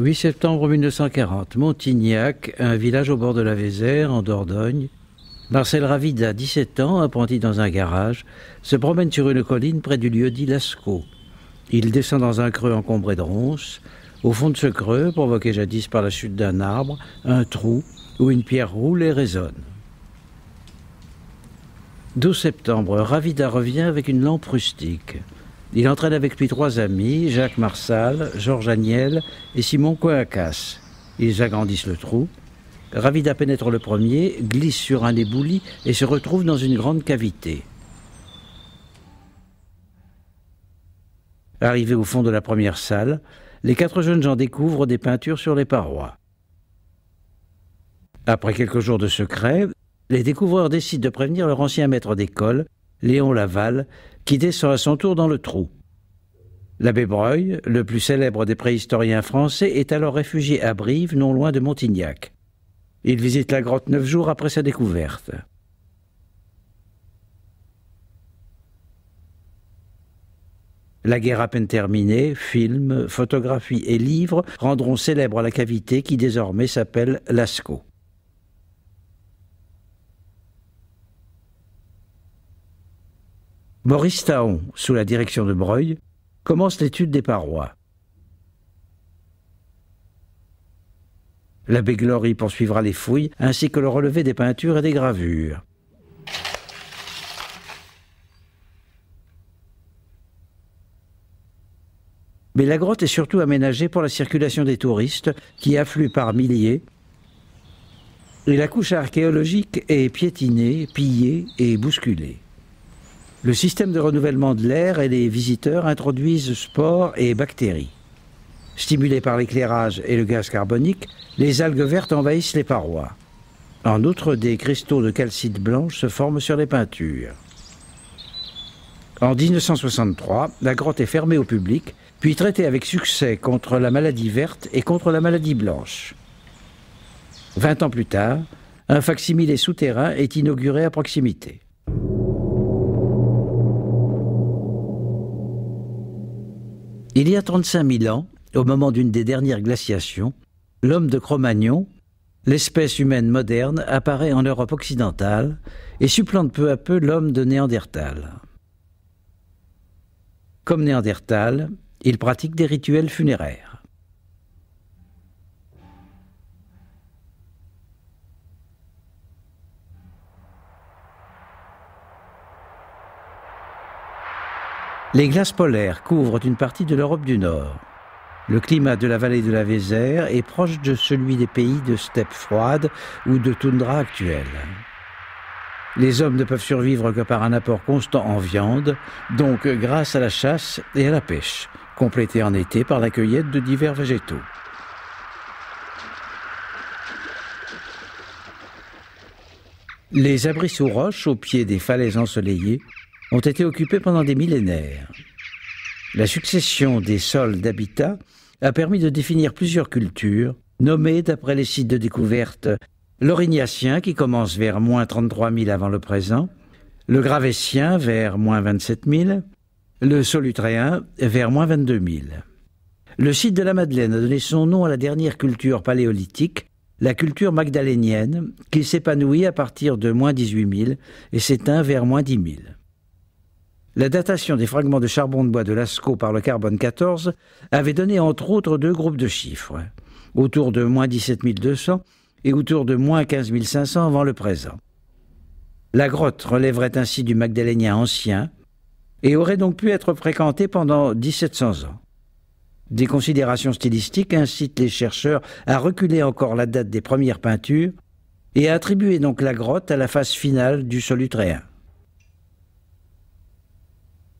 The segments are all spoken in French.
8 septembre 1940, Montignac, un village au bord de la Vézère, en Dordogne. Marcel Ravida, 17 ans, apprenti dans un garage, se promène sur une colline près du lieu-dit Lascaux. Il descend dans un creux encombré de ronces. Au fond de ce creux, provoqué jadis par la chute d'un arbre, un trou où une pierre roule et résonne. 12 septembre, Ravida revient avec une lampe rustique. Il entraîne avec lui trois amis, Jacques Marsal, Georges Agnel et Simon Coacas. Ils agrandissent le trou. Ravida pénètre le premier, glisse sur un éboulis et se retrouve dans une grande cavité. Arrivés au fond de la première salle, les quatre jeunes gens découvrent des peintures sur les parois. Après quelques jours de secret, les découvreurs décident de prévenir leur ancien maître d'école, Léon Laval, qui descend à son tour dans le trou. L'abbé Breuil, le plus célèbre des préhistoriens français, est alors réfugié à Brive, non loin de Montignac. Il visite la grotte neuf jours après sa découverte. La guerre à peine terminée, films, photographies et livres rendront célèbre la cavité qui désormais s'appelle Lascaux. Maurice Taon, sous la direction de Breuil, commence l'étude des parois. L'abbé Glory poursuivra les fouilles ainsi que le relevé des peintures et des gravures. Mais la grotte est surtout aménagée pour la circulation des touristes qui affluent par milliers. Et la couche archéologique est piétinée, pillée et bousculée. Le système de renouvellement de l'air et les visiteurs introduisent spores et bactéries. Stimulés par l'éclairage et le gaz carbonique, les algues vertes envahissent les parois. En outre, des cristaux de calcite blanche se forment sur les peintures. En 1963, la grotte est fermée au public, puis traitée avec succès contre la maladie verte et contre la maladie blanche. Vingt ans plus tard, un facsimilé souterrain est inauguré à proximité. Il y a 35 000 ans, au moment d'une des dernières glaciations, l'homme de Cro-Magnon, l'espèce humaine moderne, apparaît en Europe occidentale et supplante peu à peu l'homme de Néandertal. Comme Néandertal, il pratique des rituels funéraires. Les glaces polaires couvrent une partie de l'Europe du Nord. Le climat de la vallée de la Vézère est proche de celui des pays de steppe froide ou de toundra actuelle. Les hommes ne peuvent survivre que par un apport constant en viande, donc grâce à la chasse et à la pêche, complétée en été par la cueillette de divers végétaux. Les abris sous roches au pied des falaises ensoleillées ont été occupés pendant des millénaires. La succession des sols d'habitat a permis de définir plusieurs cultures, nommées d'après les sites de découverte l'orignacien qui commence vers moins 33 000 avant le présent, le gravettien vers moins 27 000, le solutréen vers moins 22 000. Le site de la Madeleine a donné son nom à la dernière culture paléolithique, la culture magdalénienne, qui s'épanouit à partir de moins 18 000 et s'éteint vers moins 10 000. La datation des fragments de charbon de bois de Lascaux par le carbone 14 avait donné entre autres deux groupes de chiffres, autour de moins 17 200 et autour de moins 15 500 avant le présent. La grotte relèverait ainsi du Magdalénien ancien et aurait donc pu être fréquentée pendant 1700 ans. Des considérations stylistiques incitent les chercheurs à reculer encore la date des premières peintures et à attribuer donc la grotte à la phase finale du solutréen.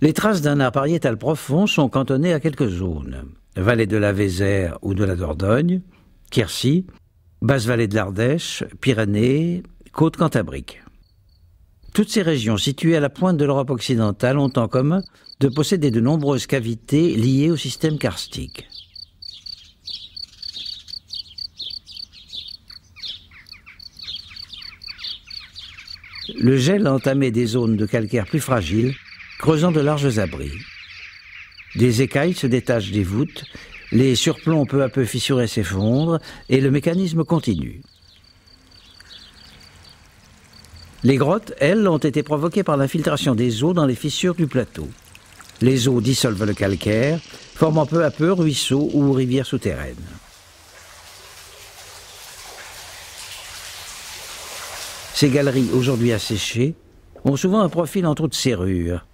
Les traces d'un art pariétal profond sont cantonnées à quelques zones. Vallée de la Vézère ou de la Dordogne, Quercy, Basse-Vallée de l'Ardèche, Pyrénées, Côte Cantabrique. Toutes ces régions situées à la pointe de l'Europe occidentale ont en commun de posséder de nombreuses cavités liées au système karstique. Le gel entamé des zones de calcaire plus fragiles creusant de larges abris. Des écailles se détachent des voûtes, les surplombs peu à peu fissurés s'effondrent et le mécanisme continue. Les grottes, elles, ont été provoquées par l'infiltration des eaux dans les fissures du plateau. Les eaux dissolvent le calcaire, formant peu à peu ruisseaux ou rivières souterraines. Ces galeries, aujourd'hui asséchées, ont souvent un profil en trou de serrure,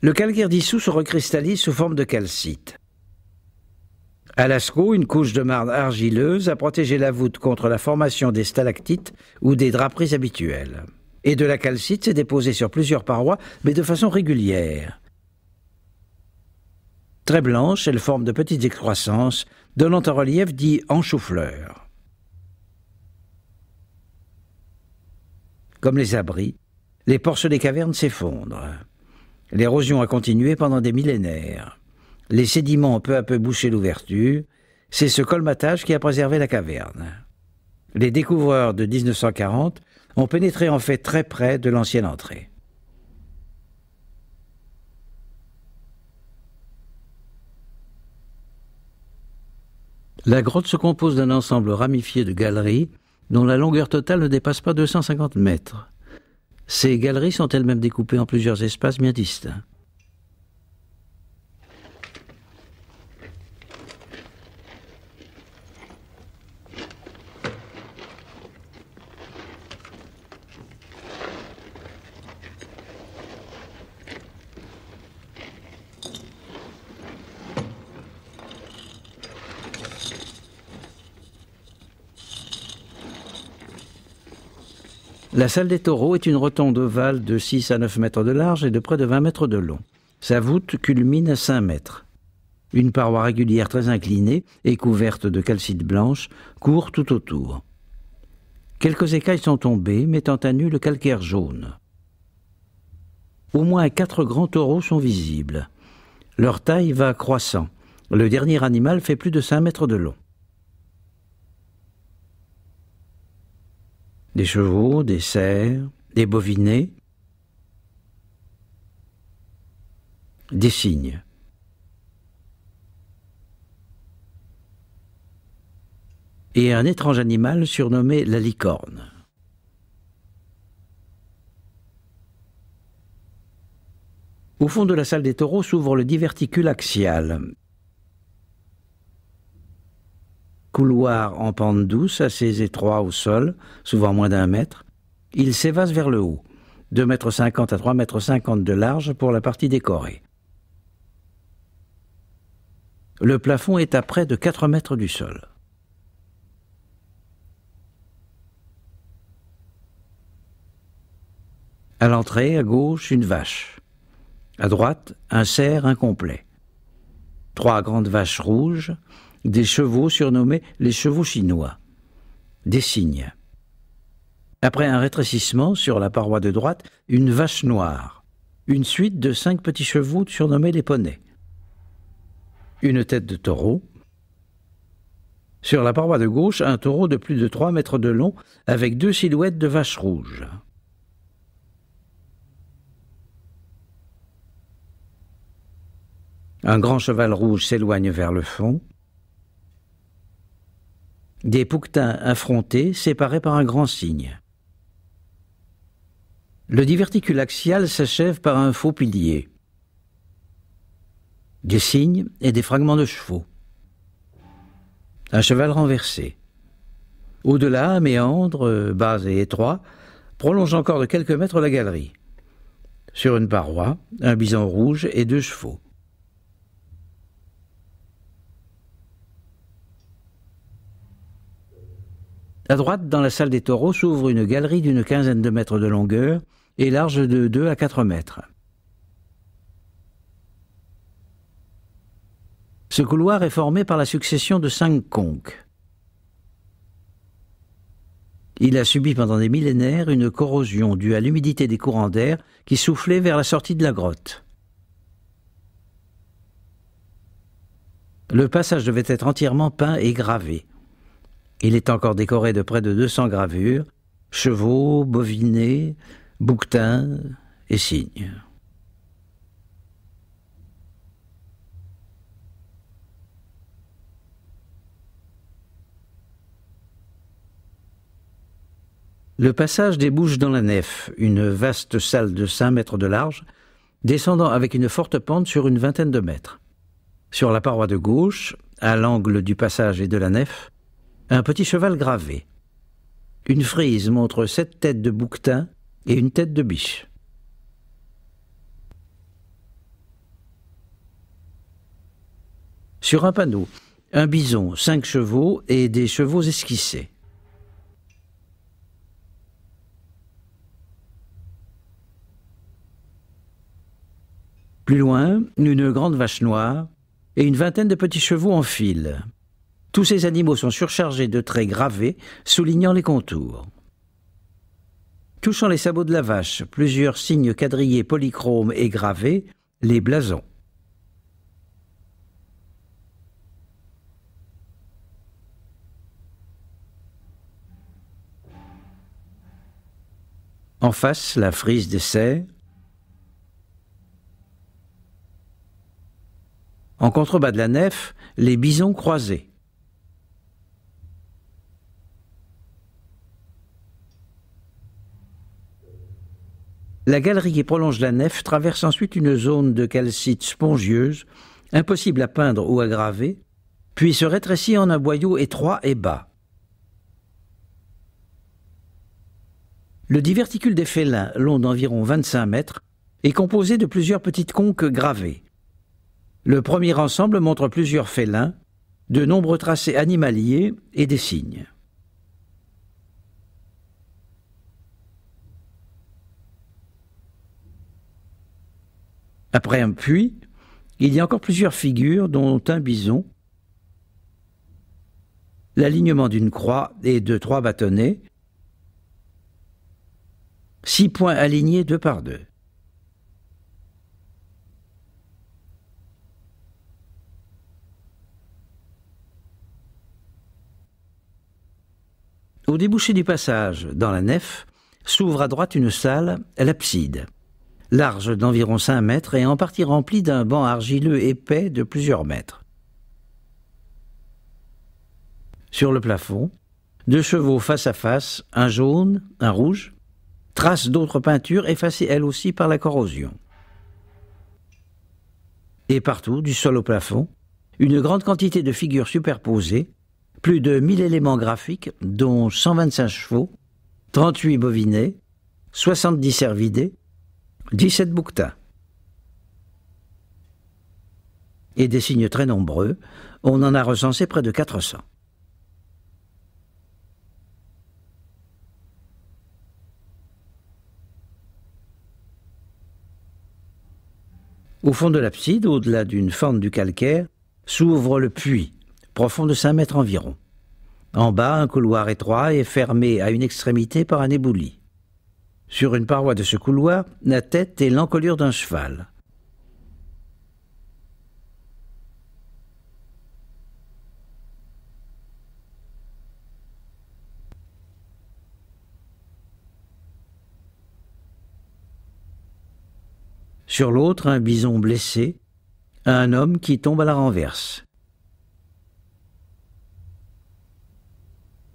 Le calcaire dissous se recristallise sous forme de calcite. À Lascaux, une couche de marne argileuse a protégé la voûte contre la formation des stalactites ou des draperies habituelles. Et de la calcite s'est déposée sur plusieurs parois, mais de façon régulière. Très blanche, elle forme de petites excroissances, donnant un relief dit ». Comme les abris, les porches des cavernes s'effondrent. L'érosion a continué pendant des millénaires. Les sédiments ont peu à peu bouché l'ouverture. C'est ce colmatage qui a préservé la caverne. Les découvreurs de 1940 ont pénétré en fait très près de l'ancienne entrée. La grotte se compose d'un ensemble ramifié de galeries dont la longueur totale ne dépasse pas 250 mètres. Ces galeries sont elles-mêmes découpées en plusieurs espaces bien distincts. La salle des taureaux est une rotonde ovale de 6 à 9 mètres de large et de près de 20 mètres de long. Sa voûte culmine à 5 mètres. Une paroi régulière très inclinée et couverte de calcite blanche court tout autour. Quelques écailles sont tombées, mettant à nu le calcaire jaune. Au moins quatre grands taureaux sont visibles. Leur taille va croissant. Le dernier animal fait plus de 5 mètres de long. des chevaux, des cerfs, des bovinés, des cygnes. et un étrange animal surnommé la licorne. Au fond de la salle des taureaux s'ouvre le diverticule axial, couloir en pente douce, assez étroit au sol, souvent moins d'un mètre. Il s'évase vers le haut, 2,50 mètres à 3,50 mètres de large pour la partie décorée. Le plafond est à près de 4 mètres du sol. À l'entrée, à gauche, une vache. À droite, un cerf incomplet. Trois grandes vaches rouges, des chevaux surnommés les chevaux chinois, des cygnes. Après un rétrécissement sur la paroi de droite, une vache noire, une suite de cinq petits chevaux surnommés les poneys, une tête de taureau. Sur la paroi de gauche, un taureau de plus de 3 mètres de long avec deux silhouettes de vaches rouges. Un grand cheval rouge s'éloigne vers le fond des pouquetins affrontés, séparés par un grand signe. Le diverticule axial s'achève par un faux pilier, des signes et des fragments de chevaux, un cheval renversé. Au-delà, un méandre, bas et étroit, prolonge encore de quelques mètres la galerie. Sur une paroi, un bison rouge et deux chevaux. À droite, dans la salle des taureaux, s'ouvre une galerie d'une quinzaine de mètres de longueur et large de 2 à 4 mètres. Ce couloir est formé par la succession de cinq conques. Il a subi pendant des millénaires une corrosion due à l'humidité des courants d'air qui soufflaient vers la sortie de la grotte. Le passage devait être entièrement peint et gravé. Il est encore décoré de près de 200 gravures, chevaux, bovinés, bouquetins et cygnes. Le passage débouche dans la nef, une vaste salle de 5 mètres de large, descendant avec une forte pente sur une vingtaine de mètres. Sur la paroi de gauche, à l'angle du passage et de la nef, un petit cheval gravé. Une frise montre sept têtes de bouquetin et une tête de biche. Sur un panneau, un bison, cinq chevaux et des chevaux esquissés. Plus loin, une grande vache noire et une vingtaine de petits chevaux en file. Tous ces animaux sont surchargés de traits gravés, soulignant les contours. Touchant les sabots de la vache, plusieurs signes quadrillés polychromes et gravés, les blasons. En face, la frise des En contrebas de la nef, les bisons croisés. La galerie qui prolonge la nef traverse ensuite une zone de calcite spongieuse, impossible à peindre ou à graver, puis se rétrécit en un boyau étroit et bas. Le diverticule des félins, long d'environ 25 mètres, est composé de plusieurs petites conques gravées. Le premier ensemble montre plusieurs félins, de nombreux tracés animaliers et des signes. Après un puits, il y a encore plusieurs figures, dont un bison, l'alignement d'une croix et de trois bâtonnets, six points alignés deux par deux. Au débouché du passage, dans la nef, s'ouvre à droite une salle, l'abside large d'environ 5 mètres et en partie rempli d'un banc argileux épais de plusieurs mètres. Sur le plafond, deux chevaux face à face, un jaune, un rouge, traces d'autres peintures effacées elles aussi par la corrosion. Et partout, du sol au plafond, une grande quantité de figures superposées, plus de 1000 éléments graphiques, dont 125 chevaux, 38 bovinets, 70 cervidés, 17 bouquetins. Et des signes très nombreux, on en a recensé près de 400. Au fond de l'abside, au-delà d'une fente du calcaire, s'ouvre le puits, profond de 5 mètres environ. En bas, un couloir étroit est fermé à une extrémité par un éboulis. Sur une paroi de ce couloir, la tête et l'encolure d'un cheval. Sur l'autre, un bison blessé, un homme qui tombe à la renverse.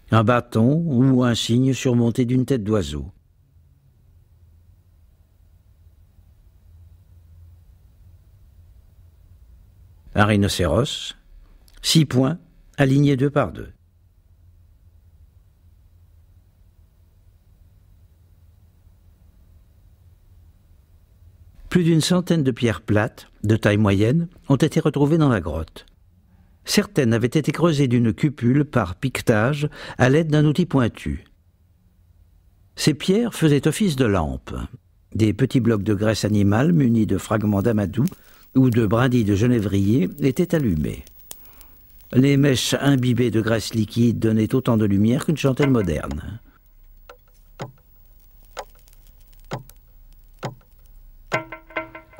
Un bâton ou un signe surmonté d'une tête d'oiseau. un rhinocéros, six points alignés deux par deux. Plus d'une centaine de pierres plates, de taille moyenne, ont été retrouvées dans la grotte. Certaines avaient été creusées d'une cupule par piquetage à l'aide d'un outil pointu. Ces pierres faisaient office de lampes, des petits blocs de graisse animale munis de fragments d'amadou ou de brindilles de genévrier étaient allumées. Les mèches imbibées de graisse liquide donnaient autant de lumière qu'une chantelle moderne.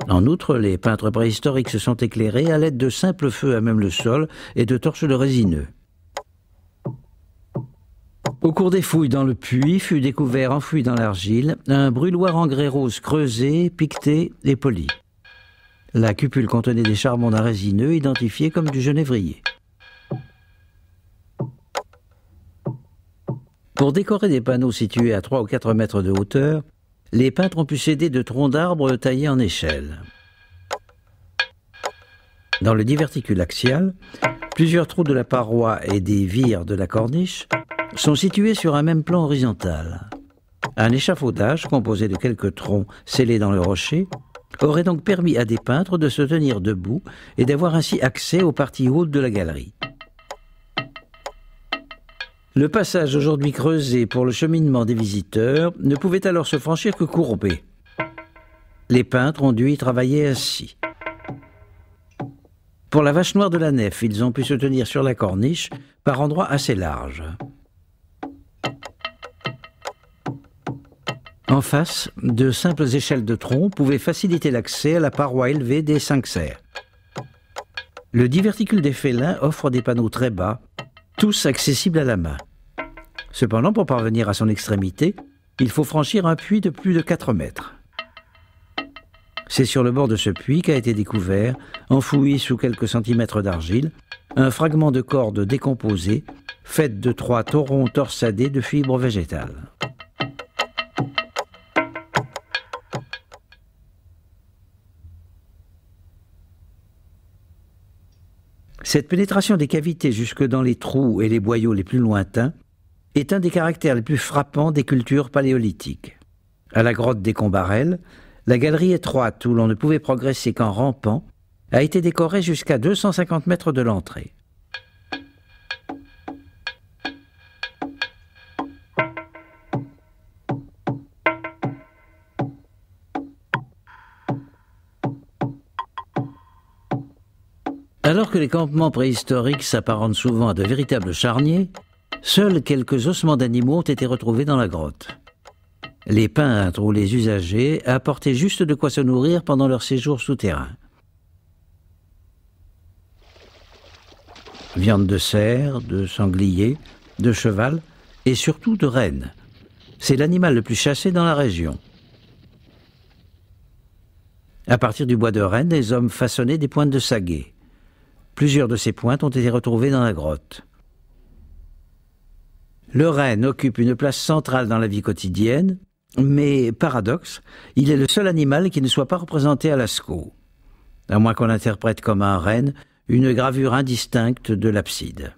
En outre, les peintres préhistoriques se sont éclairés à l'aide de simples feux à même le sol et de torches de résineux. Au cours des fouilles dans le puits fut découvert enfoui dans l'argile un brûloir en grès rose creusé, piqueté et poli. La cupule contenait des charbons d'un résineux identifiés comme du genévrier. Pour décorer des panneaux situés à 3 ou 4 mètres de hauteur, les peintres ont pu s'aider de troncs d'arbres taillés en échelle. Dans le diverticule axial, plusieurs trous de la paroi et des vires de la corniche sont situés sur un même plan horizontal. Un échafaudage composé de quelques troncs scellés dans le rocher aurait donc permis à des peintres de se tenir debout et d'avoir ainsi accès aux parties hautes de la galerie. Le passage aujourd'hui creusé pour le cheminement des visiteurs ne pouvait alors se franchir que courbé. Les peintres ont dû y travailler ainsi. Pour la vache noire de la nef, ils ont pu se tenir sur la corniche, par endroits assez larges. En face, de simples échelles de tronc pouvaient faciliter l'accès à la paroi élevée des cinq serres. Le diverticule des félins offre des panneaux très bas, tous accessibles à la main. Cependant, pour parvenir à son extrémité, il faut franchir un puits de plus de 4 mètres. C'est sur le bord de ce puits qu'a été découvert, enfoui sous quelques centimètres d'argile, un fragment de corde décomposée, faite de trois torons torsadés de fibres végétales. Cette pénétration des cavités jusque dans les trous et les boyaux les plus lointains est un des caractères les plus frappants des cultures paléolithiques. À la grotte des Combarelles, la galerie étroite où l'on ne pouvait progresser qu'en rampant a été décorée jusqu'à 250 mètres de l'entrée. Alors que les campements préhistoriques s'apparentent souvent à de véritables charniers, seuls quelques ossements d'animaux ont été retrouvés dans la grotte. Les peintres ou les usagers apportaient juste de quoi se nourrir pendant leur séjour souterrain. Viande de cerf, de sanglier, de cheval et surtout de renne. C'est l'animal le plus chassé dans la région. À partir du bois de renne, les hommes façonnaient des pointes de saguet. Plusieurs de ces pointes ont été retrouvées dans la grotte. Le renne occupe une place centrale dans la vie quotidienne, mais paradoxe, il est le seul animal qui ne soit pas représenté à Lascaux, à moins qu'on interprète comme un renne une gravure indistincte de l'abside.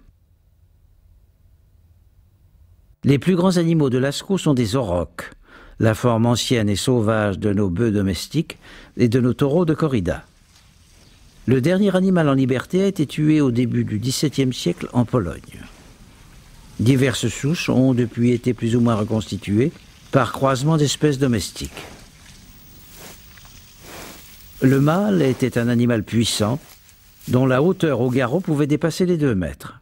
Les plus grands animaux de Lascaux sont des aurochs, la forme ancienne et sauvage de nos bœufs domestiques et de nos taureaux de corrida. Le dernier animal en liberté a été tué au début du XVIIe siècle en Pologne. Diverses souches ont depuis été plus ou moins reconstituées par croisement d'espèces domestiques. Le mâle était un animal puissant dont la hauteur au garrot pouvait dépasser les deux mètres.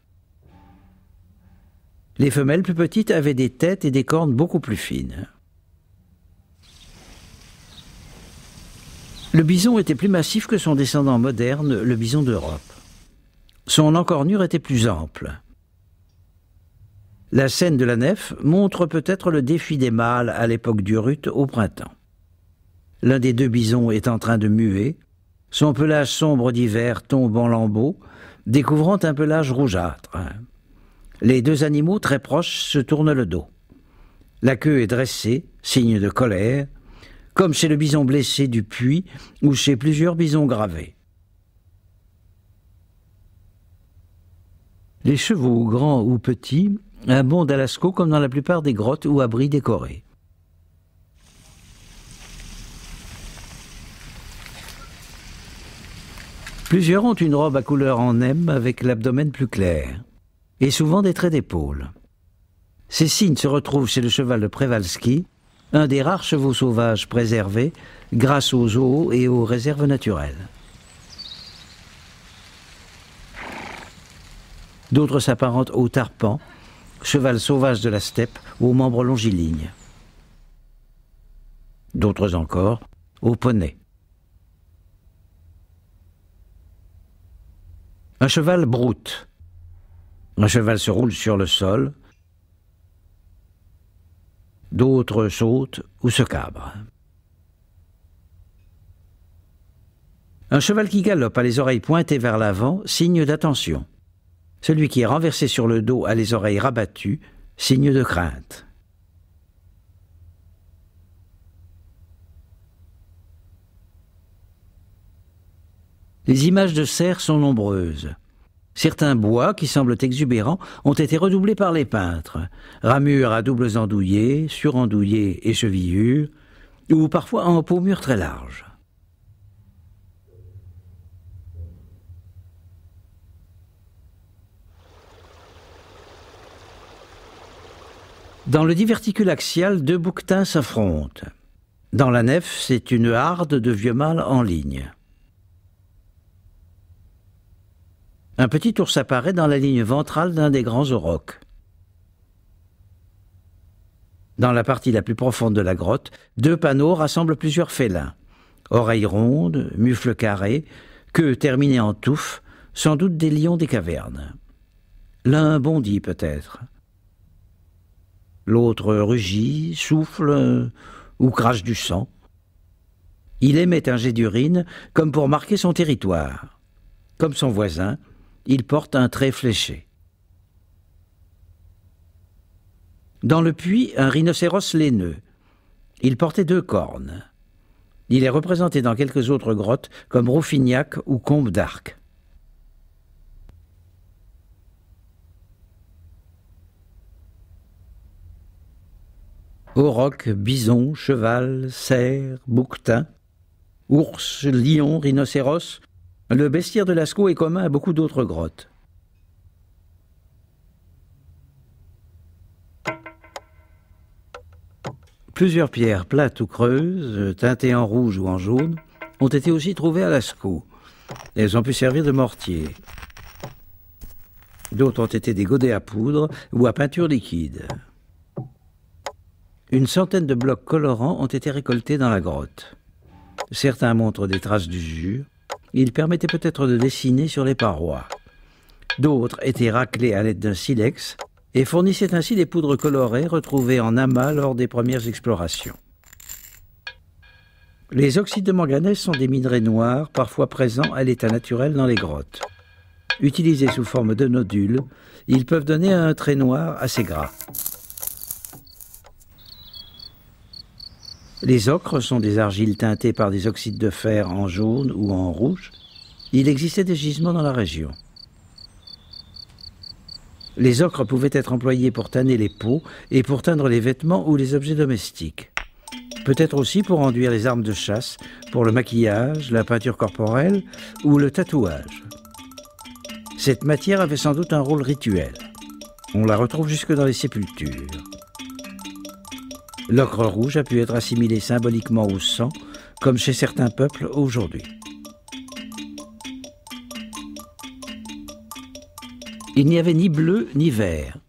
Les femelles plus petites avaient des têtes et des cornes beaucoup plus fines. Le bison était plus massif que son descendant moderne, le bison d'Europe. Son encornure était plus ample. La scène de la nef montre peut-être le défi des mâles à l'époque du rut au printemps. L'un des deux bisons est en train de muer, son pelage sombre d'hiver tombe en lambeaux, découvrant un pelage rougeâtre. Les deux animaux très proches se tournent le dos. La queue est dressée, signe de colère, comme chez le bison blessé du puits ou chez plusieurs bisons gravés. Les chevaux, grands ou petits, abondent à Lascaux comme dans la plupart des grottes ou abris décorés. Plusieurs ont une robe à couleur en M avec l'abdomen plus clair, et souvent des traits d'épaule. Ces signes se retrouvent chez le cheval de Prévalski, un des rares chevaux sauvages préservés grâce aux eaux et aux réserves naturelles. D'autres s'apparentent au tarpan, cheval sauvage de la steppe, aux membres longilignes. D'autres encore au poney. Un cheval broute. Un cheval se roule sur le sol, D'autres sautent ou se cabrent. Un cheval qui galope a les oreilles pointées vers l'avant, signe d'attention. Celui qui est renversé sur le dos a les oreilles rabattues, signe de crainte. Les images de cerfs sont nombreuses. Certains bois, qui semblent exubérants, ont été redoublés par les peintres. Ramures à doubles sur surendouillés et chevillures, ou parfois en paumure très large. Dans le diverticule axial, deux bouquetins s'affrontent. Dans la nef, c'est une harde de vieux mâles en ligne. Un petit ours apparaît dans la ligne ventrale d'un des grands aurochs. Dans la partie la plus profonde de la grotte, deux panneaux rassemblent plusieurs félins. Oreilles rondes, mufles carrés, queues terminées en touffes, sans doute des lions des cavernes. L'un bondit peut-être. L'autre rugit, souffle ou crache du sang. Il émet un jet d'urine comme pour marquer son territoire. Comme son voisin, il porte un trait fléché. Dans le puits, un rhinocéros laineux. Il portait deux cornes. Il est représenté dans quelques autres grottes comme Rouffignac ou Combe d'Arc. roc, bison, cheval, cerf, bouquetin, ours, lion, rhinocéros le bestiaire de Lascaux est commun à beaucoup d'autres grottes. Plusieurs pierres plates ou creuses, teintées en rouge ou en jaune, ont été aussi trouvées à Lascaux. Elles ont pu servir de mortier. D'autres ont été dégodées à poudre ou à peinture liquide. Une centaine de blocs colorants ont été récoltés dans la grotte. Certains montrent des traces du jus, ils permettaient peut-être de dessiner sur les parois. D'autres étaient raclés à l'aide d'un silex et fournissaient ainsi des poudres colorées retrouvées en amas lors des premières explorations. Les oxydes de manganèse sont des minerais noirs, parfois présents à l'état naturel dans les grottes. Utilisés sous forme de nodules, ils peuvent donner un trait noir assez gras. Les ocres sont des argiles teintées par des oxydes de fer en jaune ou en rouge. Il existait des gisements dans la région. Les ocres pouvaient être employés pour tanner les peaux et pour teindre les vêtements ou les objets domestiques. Peut-être aussi pour enduire les armes de chasse, pour le maquillage, la peinture corporelle ou le tatouage. Cette matière avait sans doute un rôle rituel. On la retrouve jusque dans les sépultures. L'ocre rouge a pu être assimilé symboliquement au sang, comme chez certains peuples aujourd'hui. Il n'y avait ni bleu ni vert.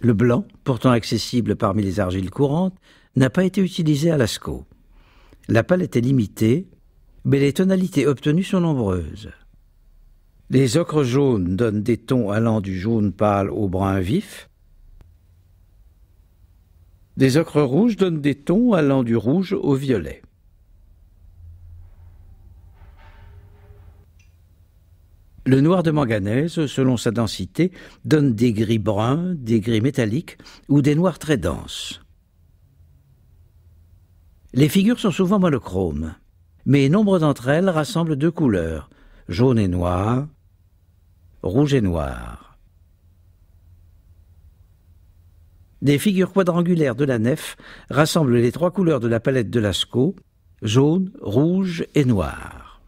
Le blanc, pourtant accessible parmi les argiles courantes, n'a pas été utilisé à Lascaux. La palette est limitée, mais les tonalités obtenues sont nombreuses. Les ocres jaunes donnent des tons allant du jaune pâle au brun vif, des ocres rouges donnent des tons allant du rouge au violet. Le noir de manganèse, selon sa densité, donne des gris bruns, des gris métalliques ou des noirs très denses. Les figures sont souvent monochromes, mais nombre d'entre elles rassemblent deux couleurs, jaune et noir, rouge et noir. Des figures quadrangulaires de la nef rassemblent les trois couleurs de la palette de Lascaux, jaune, rouge et noir.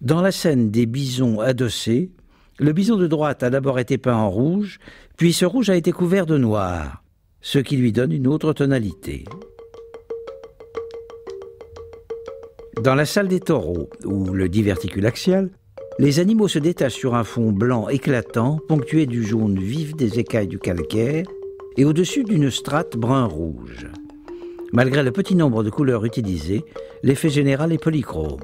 Dans la scène des bisons adossés, le bison de droite a d'abord été peint en rouge, puis ce rouge a été couvert de noir, ce qui lui donne une autre tonalité. Dans la salle des taureaux, ou le diverticule axial, les animaux se détachent sur un fond blanc éclatant, ponctué du jaune vif des écailles du calcaire, et au-dessus d'une strate brun-rouge. Malgré le petit nombre de couleurs utilisées, l'effet général est polychrome.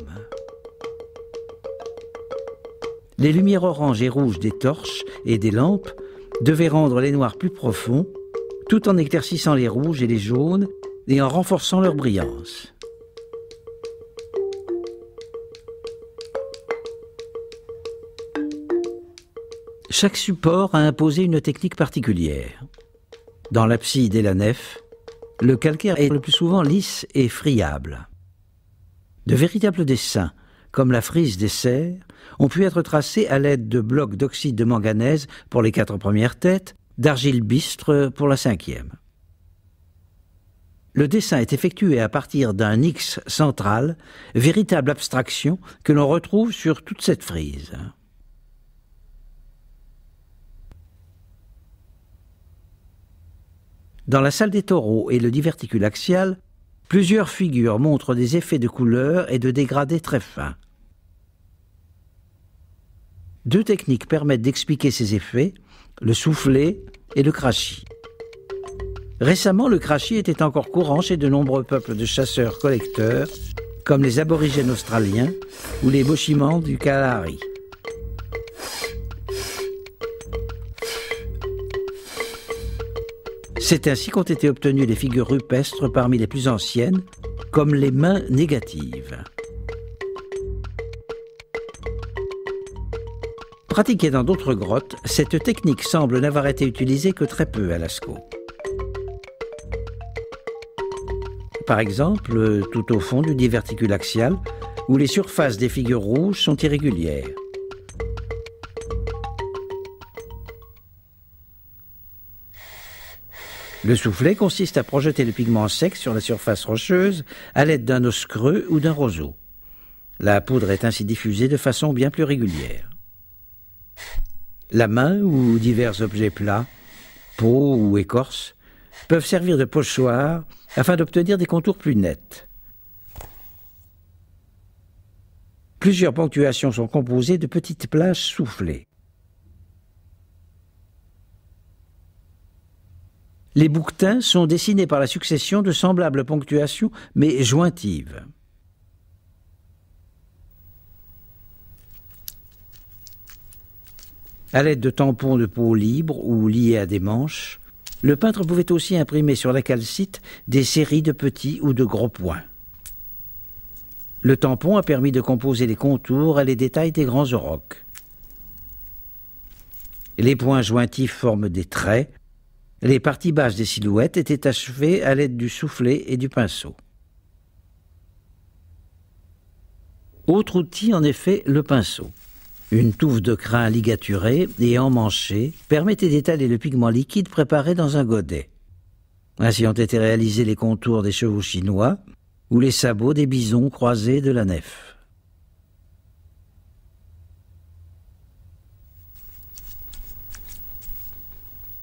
Les lumières orange et rouge des torches et des lampes devaient rendre les noirs plus profonds, tout en éclaircissant les rouges et les jaunes et en renforçant leur brillance. Chaque support a imposé une technique particulière. Dans l'abside et la nef, le calcaire est le plus souvent lisse et friable. De véritables dessins, comme la frise des serres, ont pu être tracés à l'aide de blocs d'oxyde de manganèse pour les quatre premières têtes, d'argile bistre pour la cinquième. Le dessin est effectué à partir d'un X central, véritable abstraction que l'on retrouve sur toute cette frise. Dans la salle des taureaux et le diverticule axial, plusieurs figures montrent des effets de couleurs et de dégradés très fins. Deux techniques permettent d'expliquer ces effets, le soufflé et le crachis. Récemment, le crachis était encore courant chez de nombreux peuples de chasseurs-collecteurs, comme les aborigènes australiens ou les Boshimans du Kalahari. C'est ainsi qu'ont été obtenues les figures rupestres parmi les plus anciennes, comme les mains négatives. Pratiquée dans d'autres grottes, cette technique semble n'avoir été utilisée que très peu à Lascaux. Par exemple, tout au fond du diverticule axial, où les surfaces des figures rouges sont irrégulières. Le soufflet consiste à projeter le pigment sec sur la surface rocheuse à l'aide d'un os creux ou d'un roseau. La poudre est ainsi diffusée de façon bien plus régulière. La main ou divers objets plats, peau ou écorce, peuvent servir de pochoir afin d'obtenir des contours plus nets. Plusieurs ponctuations sont composées de petites plages soufflées. Les bouquetins sont dessinés par la succession de semblables ponctuations, mais jointives. À l'aide de tampons de peau libre ou liés à des manches, le peintre pouvait aussi imprimer sur la calcite des séries de petits ou de gros points. Le tampon a permis de composer les contours et les détails des grands rocs. Les points jointifs forment des traits, les parties basses des silhouettes étaient achevées à l'aide du soufflet et du pinceau. Autre outil, en effet, le pinceau. Une touffe de crin ligaturée et emmanchée permettait d'étaler le pigment liquide préparé dans un godet. Ainsi ont été réalisés les contours des chevaux chinois ou les sabots des bisons croisés de la nef.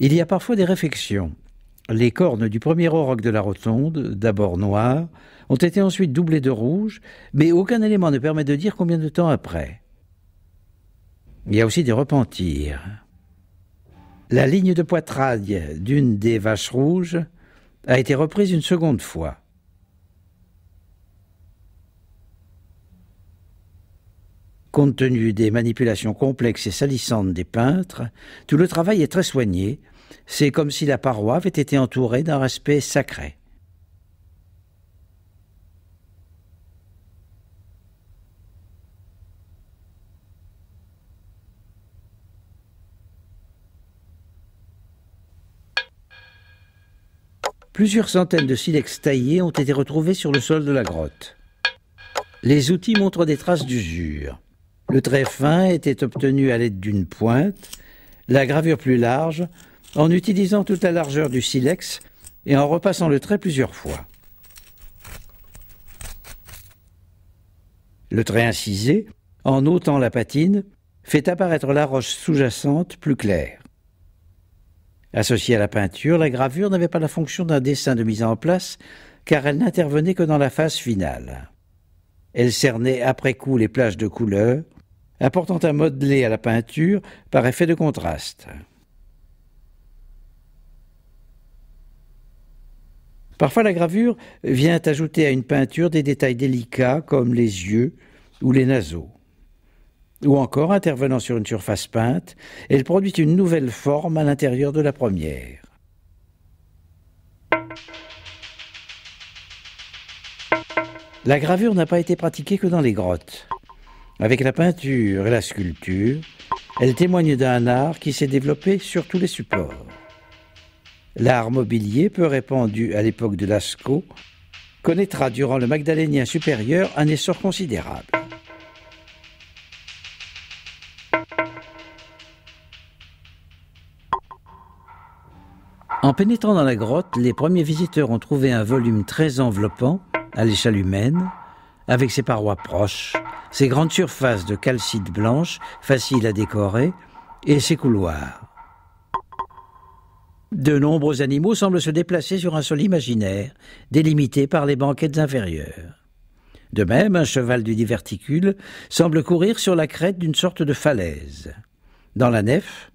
Il y a parfois des réflexions. Les cornes du premier aurore de la rotonde, d'abord noires, ont été ensuite doublées de rouge, mais aucun élément ne permet de dire combien de temps après. Il y a aussi des repentirs. La ligne de poitrail d'une des vaches rouges a été reprise une seconde fois. Compte tenu des manipulations complexes et salissantes des peintres, tout le travail est très soigné. C'est comme si la paroi avait été entourée d'un respect sacré. Plusieurs centaines de silex taillés ont été retrouvés sur le sol de la grotte. Les outils montrent des traces d'usure. Le trait fin était obtenu à l'aide d'une pointe, la gravure plus large, en utilisant toute la largeur du silex et en repassant le trait plusieurs fois. Le trait incisé, en ôtant la patine, fait apparaître la roche sous-jacente plus claire. Associée à la peinture, la gravure n'avait pas la fonction d'un dessin de mise en place, car elle n'intervenait que dans la phase finale. Elle cernait après coup les plages de couleurs, important à modeler à la peinture par effet de contraste. Parfois la gravure vient ajouter à une peinture des détails délicats comme les yeux ou les naseaux. Ou encore, intervenant sur une surface peinte, elle produit une nouvelle forme à l'intérieur de la première. La gravure n'a pas été pratiquée que dans les grottes. Avec la peinture et la sculpture, elle témoigne d'un art qui s'est développé sur tous les supports. L'art mobilier, peu répandu à l'époque de Lascaux, connaîtra durant le Magdalénien supérieur un essor considérable. En pénétrant dans la grotte, les premiers visiteurs ont trouvé un volume très enveloppant, à l'échelle humaine, avec ses parois proches, ses grandes surfaces de calcite blanche faciles à décorer et ses couloirs. De nombreux animaux semblent se déplacer sur un sol imaginaire, délimité par les banquettes inférieures. De même, un cheval du diverticule semble courir sur la crête d'une sorte de falaise. Dans la nef,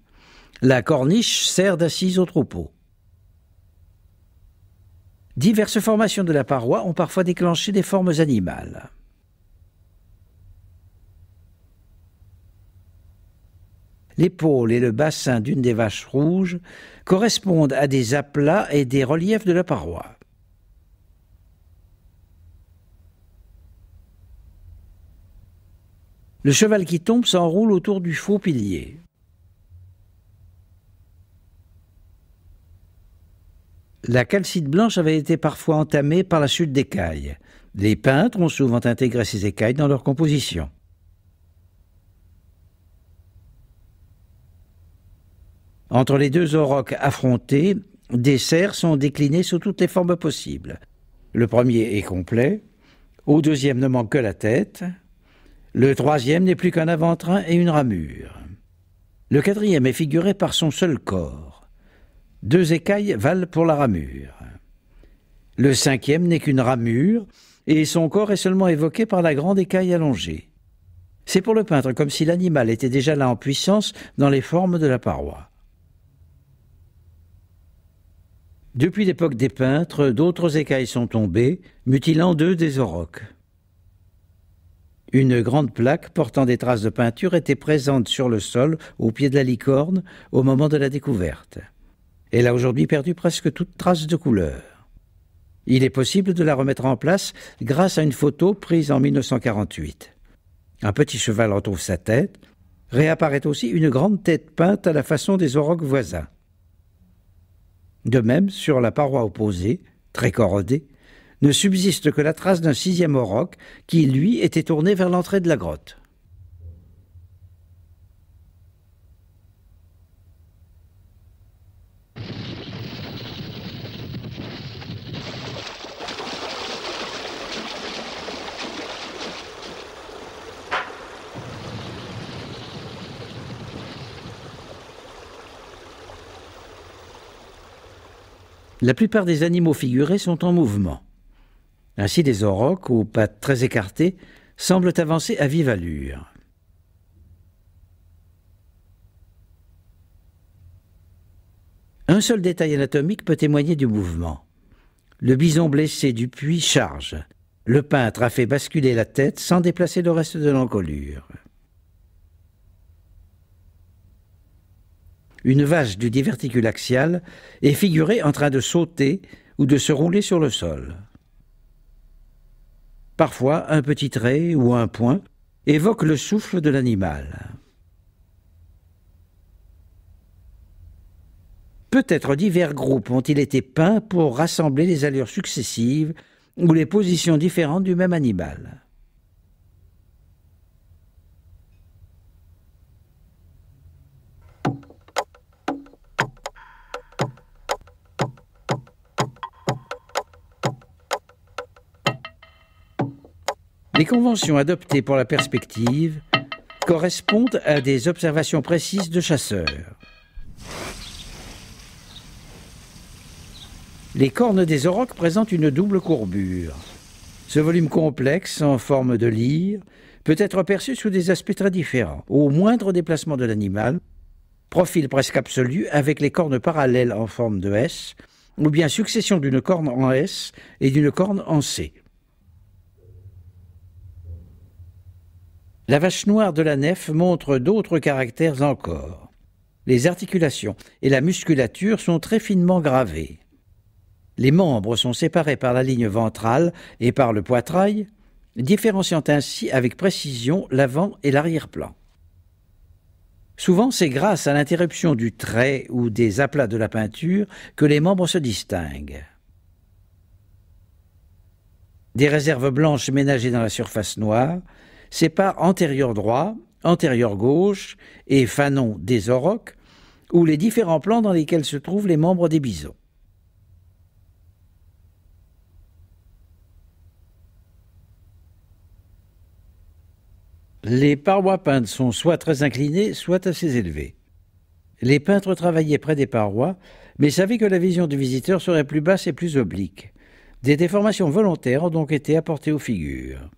la corniche sert d'assise au troupeau diverses formations de la paroi ont parfois déclenché des formes animales. L'épaule et le bassin d'une des vaches rouges correspondent à des aplats et des reliefs de la paroi. Le cheval qui tombe s'enroule autour du faux pilier. La calcite blanche avait été parfois entamée par la chute d'écailles. Les peintres ont souvent intégré ces écailles dans leur composition. Entre les deux aurochs affrontés, des serres sont déclinés sous toutes les formes possibles. Le premier est complet, au deuxième ne manque que la tête, le troisième n'est plus qu'un avant-train et une ramure. Le quatrième est figuré par son seul corps. Deux écailles valent pour la ramure. Le cinquième n'est qu'une ramure, et son corps est seulement évoqué par la grande écaille allongée. C'est pour le peintre comme si l'animal était déjà là en puissance dans les formes de la paroi. Depuis l'époque des peintres, d'autres écailles sont tombées, mutilant deux des aurochs. Une grande plaque portant des traces de peinture était présente sur le sol au pied de la licorne au moment de la découverte. Elle a aujourd'hui perdu presque toute trace de couleur. Il est possible de la remettre en place grâce à une photo prise en 1948. Un petit cheval retrouve sa tête, réapparaît aussi une grande tête peinte à la façon des aurochs voisins. De même, sur la paroi opposée, très corrodée, ne subsiste que la trace d'un sixième auroch qui, lui, était tourné vers l'entrée de la grotte. la plupart des animaux figurés sont en mouvement. Ainsi, des aurochs, aux pattes très écartées, semblent avancer à vive allure. Un seul détail anatomique peut témoigner du mouvement. Le bison blessé du puits charge. Le peintre a fait basculer la tête sans déplacer le reste de l'encolure. une vache du diverticule axial est figurée en train de sauter ou de se rouler sur le sol. Parfois, un petit trait ou un point évoque le souffle de l'animal. Peut-être divers groupes ont-ils été peints pour rassembler les allures successives ou les positions différentes du même animal. Les conventions adoptées pour la perspective correspondent à des observations précises de chasseurs. Les cornes des aurochs présentent une double courbure. Ce volume complexe, en forme de lyre, peut être perçu sous des aspects très différents. Au moindre déplacement de l'animal, profil presque absolu avec les cornes parallèles en forme de S, ou bien succession d'une corne en S et d'une corne en C. La vache noire de la nef montre d'autres caractères encore. Les articulations et la musculature sont très finement gravées. Les membres sont séparés par la ligne ventrale et par le poitrail, différenciant ainsi avec précision l'avant et l'arrière-plan. Souvent, c'est grâce à l'interruption du trait ou des aplats de la peinture que les membres se distinguent. Des réserves blanches ménagées dans la surface noire, pas antérieur droit, antérieur gauche et fanon des aurochs, ou les différents plans dans lesquels se trouvent les membres des bisons. Les parois peintes sont soit très inclinées, soit assez élevées. Les peintres travaillaient près des parois, mais savaient que la vision du visiteur serait plus basse et plus oblique. Des déformations volontaires ont donc été apportées aux figures.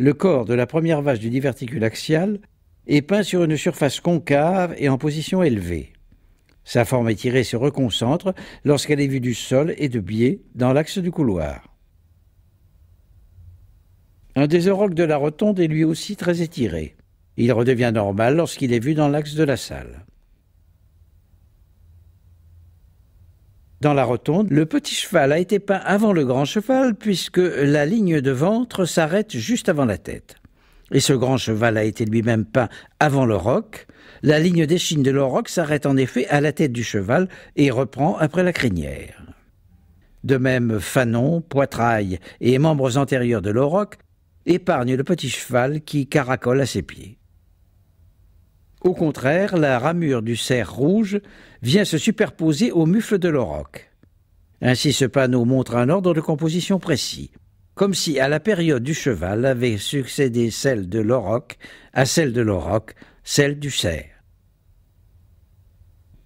le corps de la première vache du diverticule axial est peint sur une surface concave et en position élevée. Sa forme étirée se reconcentre lorsqu'elle est vue du sol et de biais dans l'axe du couloir. Un des aurochs de la rotonde est lui aussi très étiré. Il redevient normal lorsqu'il est vu dans l'axe de la salle. Dans la rotonde, le petit cheval a été peint avant le grand cheval puisque la ligne de ventre s'arrête juste avant la tête. Et ce grand cheval a été lui-même peint avant le La ligne d'échine de l'auroch s'arrête en effet à la tête du cheval et reprend après la crinière. De même, Fanon, Poitrail et membres antérieurs de l'auroch épargnent le petit cheval qui caracole à ses pieds. Au contraire, la ramure du cerf rouge vient se superposer au mufle de l'auroch. Ainsi ce panneau montre un ordre de composition précis, comme si à la période du cheval avait succédé celle de l'auroch, à celle de l'auroch, celle du cerf.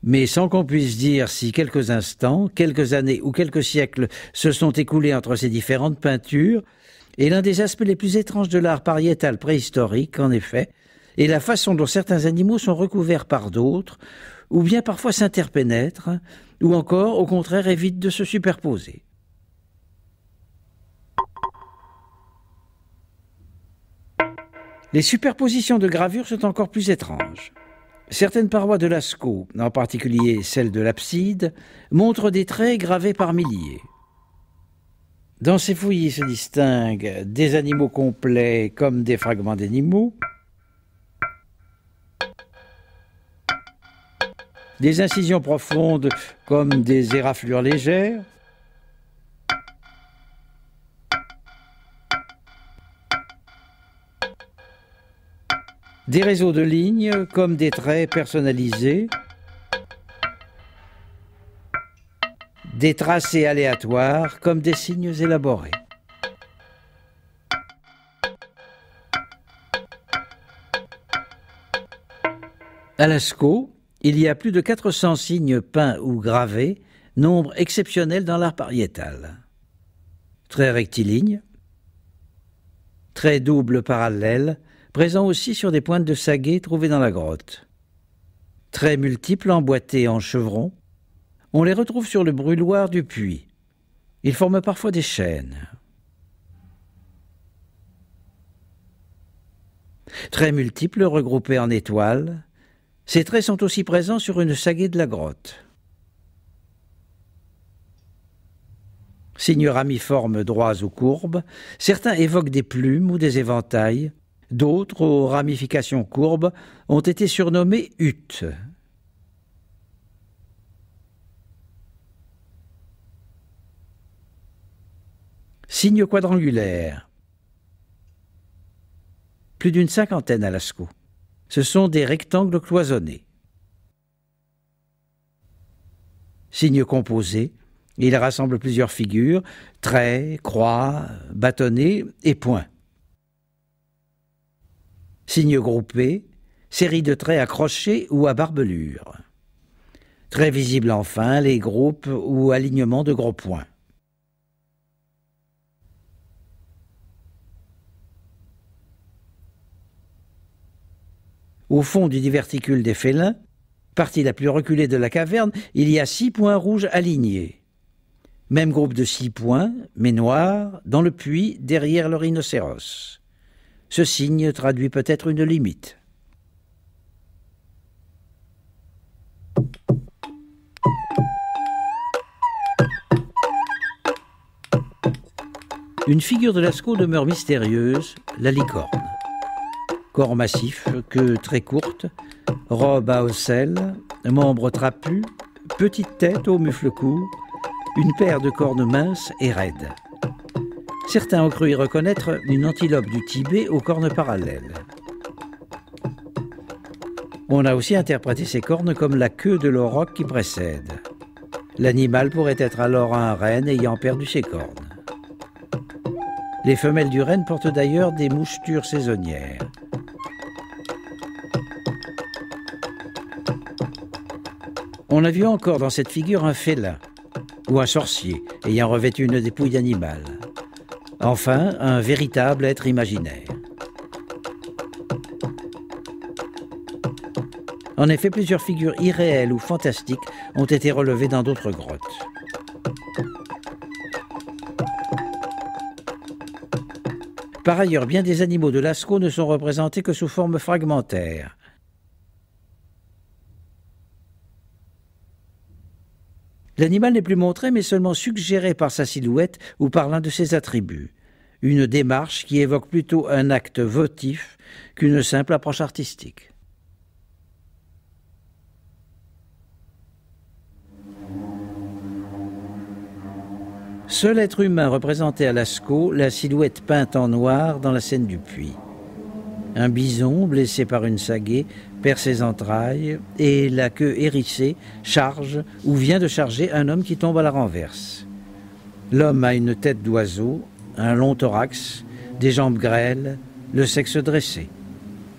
Mais sans qu'on puisse dire si quelques instants, quelques années ou quelques siècles se sont écoulés entre ces différentes peintures, et l'un des aspects les plus étranges de l'art pariétal préhistorique, en effet, et la façon dont certains animaux sont recouverts par d'autres, ou bien parfois s'interpénètrent, ou encore, au contraire, évitent de se superposer. Les superpositions de gravures sont encore plus étranges. Certaines parois de Lascaux, en particulier celle de l'abside, montrent des traits gravés par milliers. Dans ces fouillis se distinguent des animaux complets comme des fragments d'animaux, des incisions profondes comme des éraflures légères, des réseaux de lignes comme des traits personnalisés, des tracés aléatoires comme des signes élaborés. Alasco, il y a plus de 400 signes peints ou gravés, nombre exceptionnel dans l'art pariétal. Très rectiligne, très double parallèle, présent aussi sur des pointes de saguet trouvées dans la grotte. Très multiples, emboîtés en chevrons, on les retrouve sur le brûloir du puits. Ils forment parfois des chaînes. Très multiples, regroupés en étoiles, ces traits sont aussi présents sur une sagaie de la grotte. Signes ramiformes droits ou courbes, certains évoquent des plumes ou des éventails, d'autres, aux ramifications courbes, ont été surnommés huttes. Signes quadrangulaires. Plus d'une cinquantaine à Lascaux ce sont des rectangles cloisonnés. Signe composé, il rassemble plusieurs figures, traits, croix, bâtonnets et points. Signes groupés, série de traits accrochés ou à barbelure. Très visibles enfin les groupes ou alignements de gros points. au fond du diverticule des félins, partie la plus reculée de la caverne, il y a six points rouges alignés. Même groupe de six points, mais noirs, dans le puits derrière le rhinocéros. Ce signe traduit peut-être une limite. Une figure de Lascaux demeure mystérieuse, la licorne corps massif, queue très courte, robe à ocelles, membres trapus, petite tête au mufles courts, une paire de cornes minces et raides. Certains ont cru y reconnaître une antilope du Tibet aux cornes parallèles. On a aussi interprété ces cornes comme la queue de l'auroch qui précède. L'animal pourrait être alors un renne ayant perdu ses cornes. Les femelles du renne portent d'ailleurs des mouchetures saisonnières. On a vu encore dans cette figure un félin ou un sorcier ayant revêtu une dépouille d'animal. Enfin, un véritable être imaginaire. En effet, plusieurs figures irréelles ou fantastiques ont été relevées dans d'autres grottes. Par ailleurs, bien des animaux de Lascaux ne sont représentés que sous forme fragmentaire, L'animal n'est plus montré mais seulement suggéré par sa silhouette ou par l'un de ses attributs, une démarche qui évoque plutôt un acte votif qu'une simple approche artistique. Seul être humain représenté à Lascaux la silhouette peinte en noir dans la scène du puits. Un bison, blessé par une sagaie, perd ses entrailles et la queue hérissée charge ou vient de charger un homme qui tombe à la renverse. L'homme a une tête d'oiseau, un long thorax, des jambes grêles, le sexe dressé.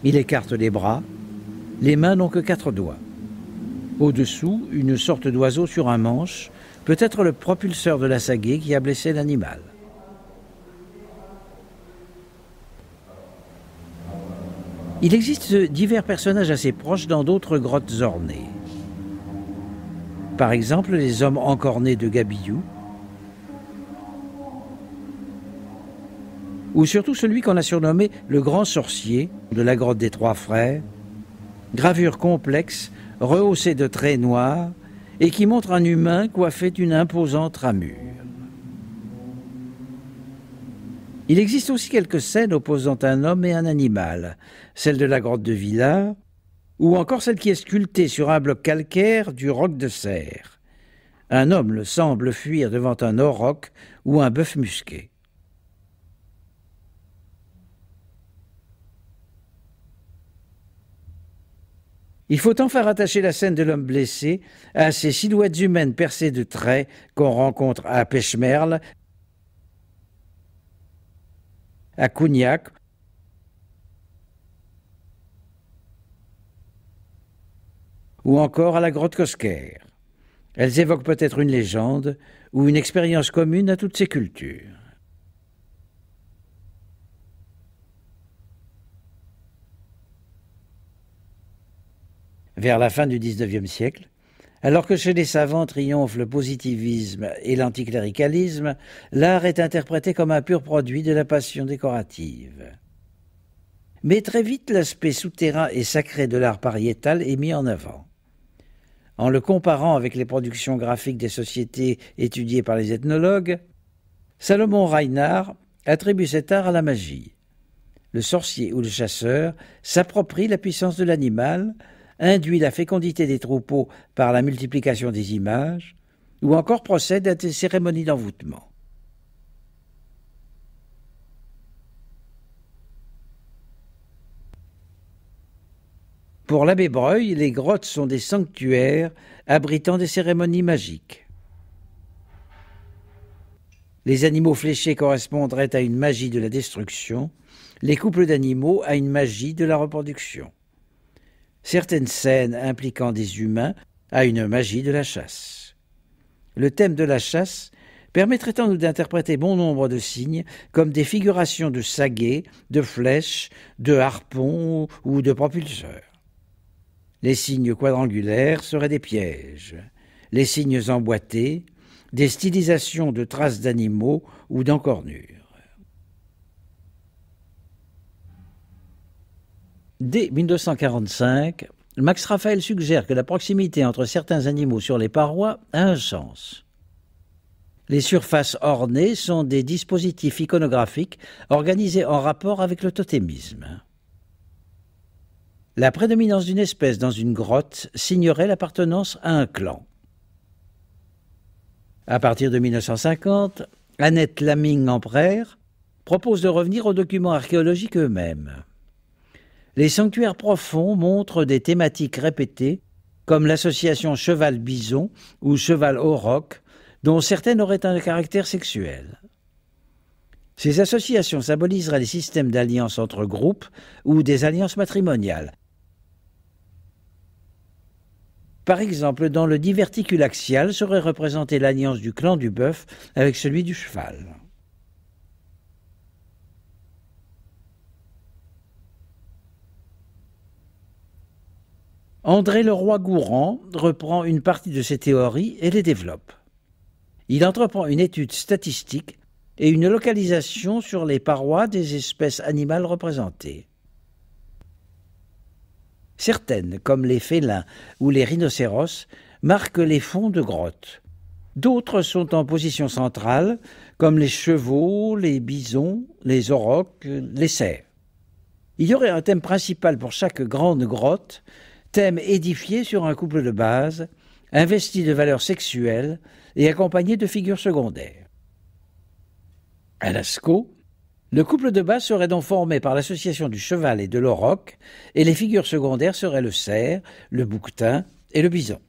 Il écarte les bras, les mains n'ont que quatre doigts. Au-dessous, une sorte d'oiseau sur un manche, peut-être le propulseur de la sagaie qui a blessé l'animal. Il existe divers personnages assez proches dans d'autres grottes ornées. Par exemple, les hommes encornés de Gabillou, ou surtout celui qu'on a surnommé le grand sorcier de la grotte des Trois Frères, gravure complexe, rehaussée de traits noirs, et qui montre un humain coiffé d'une imposante ramure. Il existe aussi quelques scènes opposant un homme et un animal, celle de la grotte de Villa ou encore celle qui est sculptée sur un bloc calcaire du roc de Serre. Un homme le semble fuir devant un auroch ou un bœuf musqué. Il faut enfin rattacher la scène de l'homme blessé à ces silhouettes humaines percées de traits qu'on rencontre à Pêche-Merle, à Cognac. ou encore à la grotte Cosquer. Elles évoquent peut-être une légende ou une expérience commune à toutes ces cultures. Vers la fin du XIXe siècle, alors que chez les savants triomphe le positivisme et l'anticléricalisme, l'art est interprété comme un pur produit de la passion décorative. Mais très vite, l'aspect souterrain et sacré de l'art pariétal est mis en avant. En le comparant avec les productions graphiques des sociétés étudiées par les ethnologues, Salomon Reinhardt attribue cet art à la magie. Le sorcier ou le chasseur s'approprie la puissance de l'animal, induit la fécondité des troupeaux par la multiplication des images, ou encore procède à des cérémonies d'envoûtement. Pour l'abbé Breuil, les grottes sont des sanctuaires abritant des cérémonies magiques. Les animaux fléchés correspondraient à une magie de la destruction, les couples d'animaux à une magie de la reproduction certaines scènes impliquant des humains à une magie de la chasse. Le thème de la chasse permettrait en nous d'interpréter bon nombre de signes comme des figurations de saguets, de flèches, de harpons ou de propulseurs. Les signes quadrangulaires seraient des pièges, les signes emboîtés, des stylisations de traces d'animaux ou d'encornures. Dès 1945, Max Raphaël suggère que la proximité entre certains animaux sur les parois a un sens. Les surfaces ornées sont des dispositifs iconographiques organisés en rapport avec le totémisme. La prédominance d'une espèce dans une grotte signerait l'appartenance à un clan. À partir de 1950, Annette Laming-Empereur propose de revenir aux documents archéologiques eux-mêmes les sanctuaires profonds montrent des thématiques répétées, comme l'association cheval-bison ou cheval au dont certaines auraient un caractère sexuel. Ces associations symboliseraient les systèmes d'alliances entre groupes ou des alliances matrimoniales. Par exemple, dans le diverticule axial serait représentée l'alliance du clan du bœuf avec celui du cheval. André Leroy-Gourand reprend une partie de ces théories et les développe. Il entreprend une étude statistique et une localisation sur les parois des espèces animales représentées. Certaines, comme les félins ou les rhinocéros, marquent les fonds de grottes. D'autres sont en position centrale, comme les chevaux, les bisons, les aurochs, les cerfs. Il y aurait un thème principal pour chaque grande grotte, thème édifié sur un couple de base, investi de valeurs sexuelles et accompagné de figures secondaires. À Lascaux, le couple de base serait donc formé par l'association du cheval et de l'auroch, et les figures secondaires seraient le cerf, le bouquetin et le bison.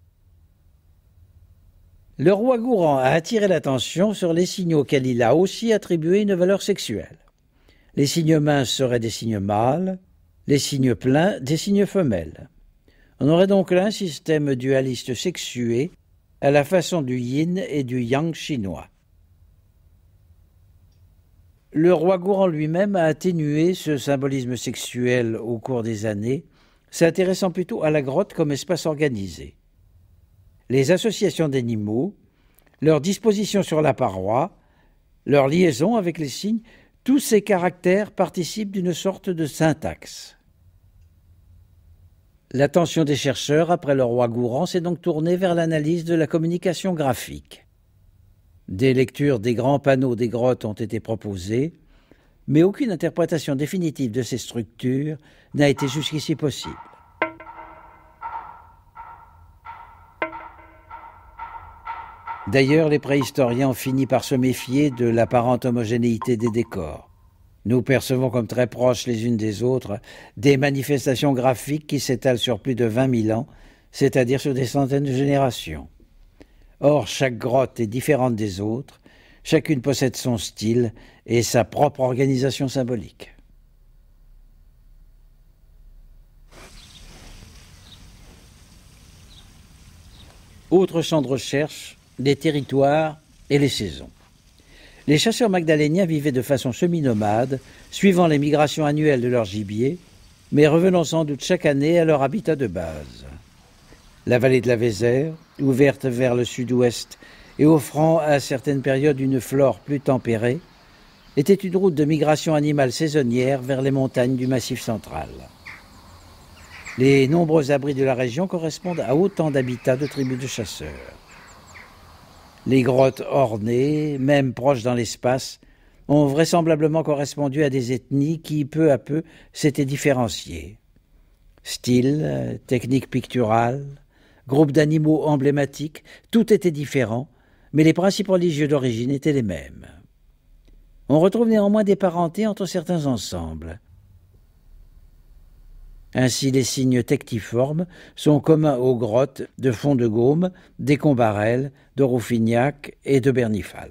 Le roi Gourand a attiré l'attention sur les signaux auxquels il a aussi attribué une valeur sexuelle. Les signes minces seraient des signes mâles, les signes pleins des signes femelles. On aurait donc là un système dualiste sexué à la façon du yin et du yang chinois. Le roi Gouran lui-même a atténué ce symbolisme sexuel au cours des années, s'intéressant plutôt à la grotte comme espace organisé. Les associations d'animaux, leur disposition sur la paroi, leur liaison avec les signes, tous ces caractères participent d'une sorte de syntaxe. L'attention des chercheurs, après le roi Gourand s'est donc tournée vers l'analyse de la communication graphique. Des lectures des grands panneaux des grottes ont été proposées, mais aucune interprétation définitive de ces structures n'a été jusqu'ici possible. D'ailleurs, les préhistoriens ont fini par se méfier de l'apparente homogénéité des décors. Nous percevons comme très proches les unes des autres des manifestations graphiques qui s'étalent sur plus de 20 000 ans, c'est-à-dire sur des centaines de générations. Or, chaque grotte est différente des autres, chacune possède son style et sa propre organisation symbolique. Autre champ de recherche, les territoires et les saisons les chasseurs magdaléniens vivaient de façon semi-nomade, suivant les migrations annuelles de leur gibier, mais revenant sans doute chaque année à leur habitat de base. La vallée de la Vézère, ouverte vers le sud-ouest et offrant à certaines périodes une flore plus tempérée, était une route de migration animale saisonnière vers les montagnes du Massif central. Les nombreux abris de la région correspondent à autant d'habitats de tribus de chasseurs. Les grottes ornées, même proches dans l'espace, ont vraisemblablement correspondu à des ethnies qui, peu à peu, s'étaient différenciées. Style, technique picturale, groupe d'animaux emblématiques, tout était différent, mais les principes religieux d'origine étaient les mêmes. On retrouve néanmoins des parentés entre certains ensembles. Ainsi, les signes tectiformes sont communs aux grottes de Fond de Gaume, des Combarelles, de Rouffignac et de Bernifal.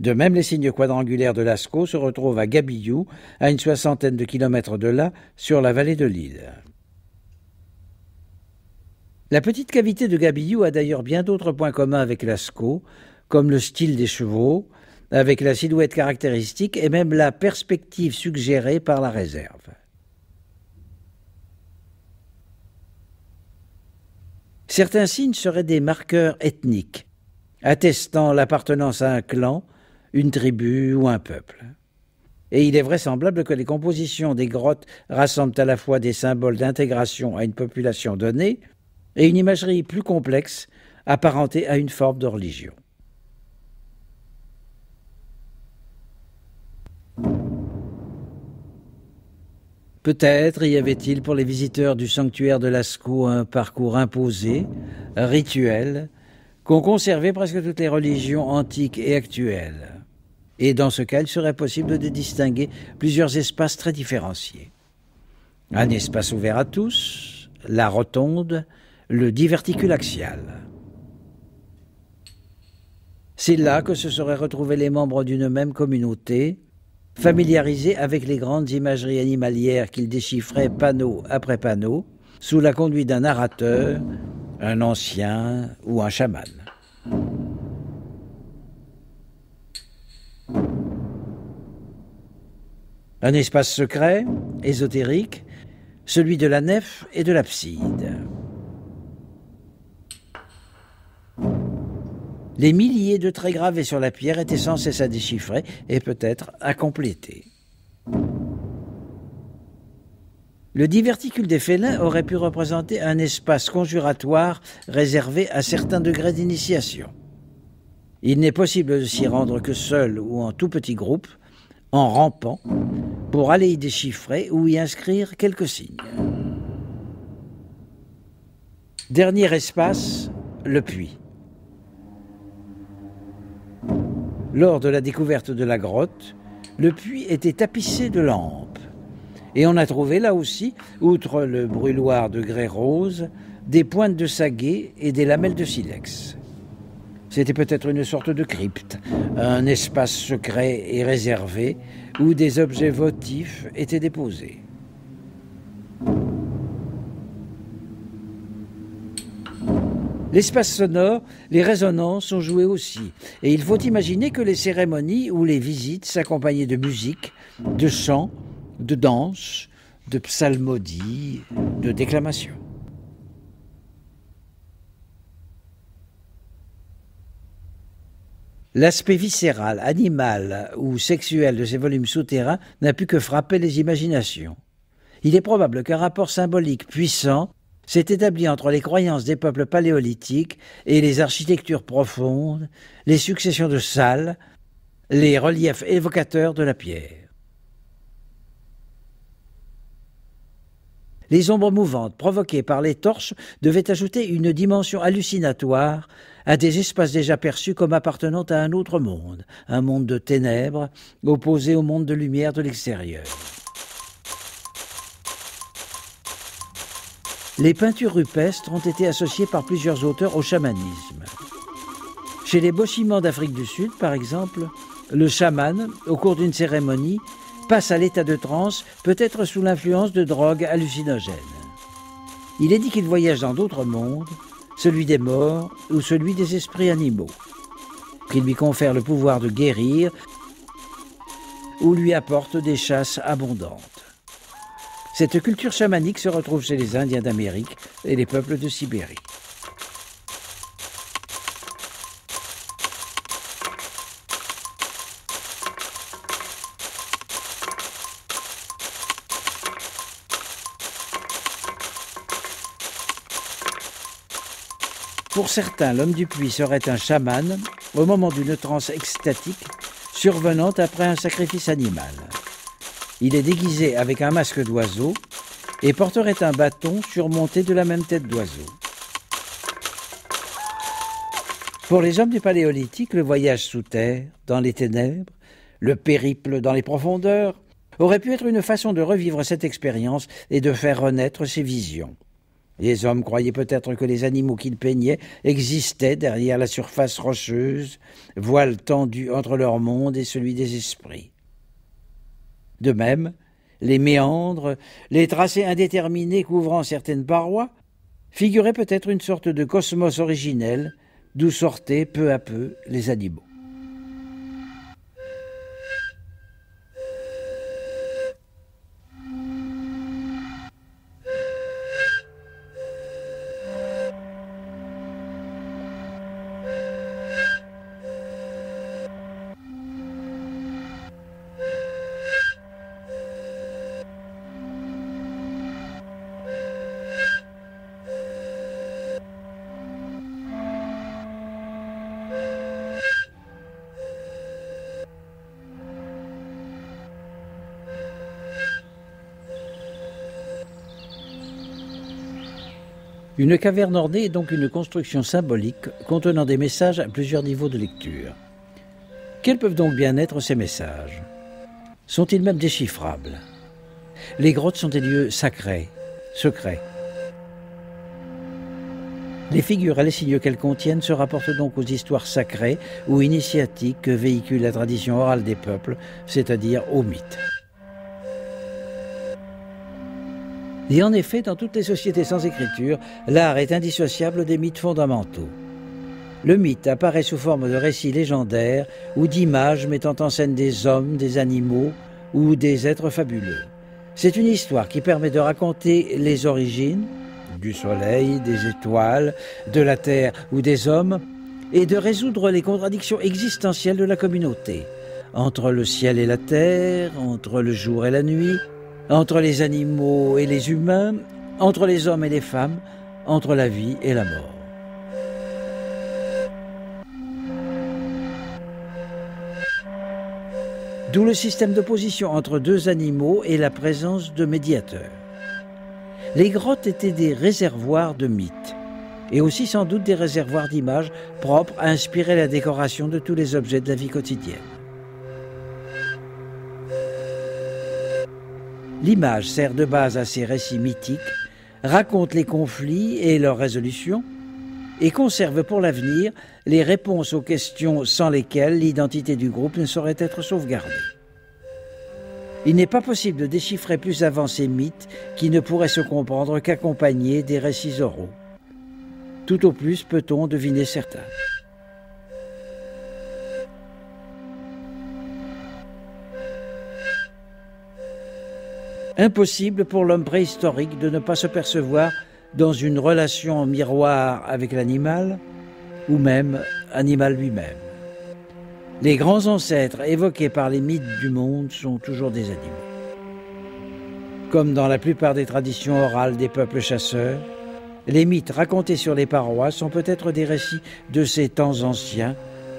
De même, les signes quadrangulaires de Lascaux se retrouvent à Gabillou, à une soixantaine de kilomètres de là, sur la vallée de l'île. La petite cavité de Gabillou a d'ailleurs bien d'autres points communs avec Lascaux, comme le style des chevaux, avec la silhouette caractéristique et même la perspective suggérée par la réserve. Certains signes seraient des marqueurs ethniques, attestant l'appartenance à un clan, une tribu ou un peuple. Et il est vraisemblable que les compositions des grottes rassemblent à la fois des symboles d'intégration à une population donnée et une imagerie plus complexe apparentée à une forme de religion. Peut-être y avait-il pour les visiteurs du sanctuaire de Lascaux un parcours imposé, rituel, qu'ont conservé presque toutes les religions antiques et actuelles. Et dans ce cas, il serait possible de distinguer plusieurs espaces très différenciés. Un espace ouvert à tous, la rotonde, le diverticule axial. C'est là que se seraient retrouvés les membres d'une même communauté, familiarisé avec les grandes imageries animalières qu'il déchiffrait panneau après panneau, sous la conduite d'un narrateur, un ancien ou un chaman. Un espace secret, ésotérique, celui de la nef et de l'abside. Les milliers de traits gravés sur la pierre étaient sans cesse à déchiffrer et peut-être à compléter. Le diverticule des félins aurait pu représenter un espace conjuratoire réservé à certains degrés d'initiation. Il n'est possible de s'y rendre que seul ou en tout petit groupe, en rampant, pour aller y déchiffrer ou y inscrire quelques signes. Dernier espace, le puits. Lors de la découverte de la grotte, le puits était tapissé de lampes. Et on a trouvé là aussi, outre le brûloir de grès rose, des pointes de saguet et des lamelles de silex. C'était peut-être une sorte de crypte, un espace secret et réservé où des objets votifs étaient déposés. L'espace sonore, les résonances sont jouées aussi. Et il faut imaginer que les cérémonies ou les visites s'accompagnaient de musique, de chants, de danse, de psalmodies, de déclamations. L'aspect viscéral, animal ou sexuel de ces volumes souterrains n'a pu que frapper les imaginations. Il est probable qu'un rapport symbolique puissant s'est établi entre les croyances des peuples paléolithiques et les architectures profondes, les successions de salles, les reliefs évocateurs de la pierre. Les ombres mouvantes provoquées par les torches devaient ajouter une dimension hallucinatoire à des espaces déjà perçus comme appartenant à un autre monde, un monde de ténèbres opposé au monde de lumière de l'extérieur. Les peintures rupestres ont été associées par plusieurs auteurs au chamanisme. Chez les Bochimans d'Afrique du Sud, par exemple, le chaman, au cours d'une cérémonie, passe à l'état de transe, peut-être sous l'influence de drogues hallucinogènes. Il est dit qu'il voyage dans d'autres mondes, celui des morts ou celui des esprits animaux, qui lui confère le pouvoir de guérir ou lui apporte des chasses abondantes. Cette culture chamanique se retrouve chez les Indiens d'Amérique et les peuples de Sibérie. Pour certains, l'homme du puits serait un chaman au moment d'une transe extatique survenant après un sacrifice animal. Il est déguisé avec un masque d'oiseau et porterait un bâton surmonté de la même tête d'oiseau. Pour les hommes du Paléolithique, le voyage sous terre, dans les ténèbres, le périple dans les profondeurs, aurait pu être une façon de revivre cette expérience et de faire renaître ses visions. Les hommes croyaient peut-être que les animaux qu'ils peignaient existaient derrière la surface rocheuse, voile tendue entre leur monde et celui des esprits. De même, les méandres, les tracés indéterminés couvrant certaines parois, figuraient peut-être une sorte de cosmos originel d'où sortaient peu à peu les animaux. Une caverne ornée est donc une construction symbolique contenant des messages à plusieurs niveaux de lecture. Quels peuvent donc bien être ces messages Sont-ils même déchiffrables Les grottes sont des lieux sacrés, secrets. Les figures et les signes qu'elles contiennent se rapportent donc aux histoires sacrées ou initiatiques que véhicule la tradition orale des peuples, c'est-à-dire aux mythes. Et en effet, dans toutes les sociétés sans écriture, l'art est indissociable des mythes fondamentaux. Le mythe apparaît sous forme de récits légendaires ou d'images mettant en scène des hommes, des animaux ou des êtres fabuleux. C'est une histoire qui permet de raconter les origines du soleil, des étoiles, de la terre ou des hommes, et de résoudre les contradictions existentielles de la communauté, entre le ciel et la terre, entre le jour et la nuit, entre les animaux et les humains, entre les hommes et les femmes, entre la vie et la mort. D'où le système d'opposition entre deux animaux et la présence de médiateurs. Les grottes étaient des réservoirs de mythes, et aussi sans doute des réservoirs d'images propres à inspirer la décoration de tous les objets de la vie quotidienne. L'image sert de base à ces récits mythiques, raconte les conflits et leurs résolutions, et conserve pour l'avenir les réponses aux questions sans lesquelles l'identité du groupe ne saurait être sauvegardée. Il n'est pas possible de déchiffrer plus avant ces mythes qui ne pourraient se comprendre qu'accompagnés des récits oraux. Tout au plus peut-on deviner certains. Impossible pour l'homme préhistorique de ne pas se percevoir dans une relation miroir avec l'animal, ou même animal lui-même. Les grands ancêtres évoqués par les mythes du monde sont toujours des animaux. Comme dans la plupart des traditions orales des peuples chasseurs, les mythes racontés sur les parois sont peut-être des récits de ces temps anciens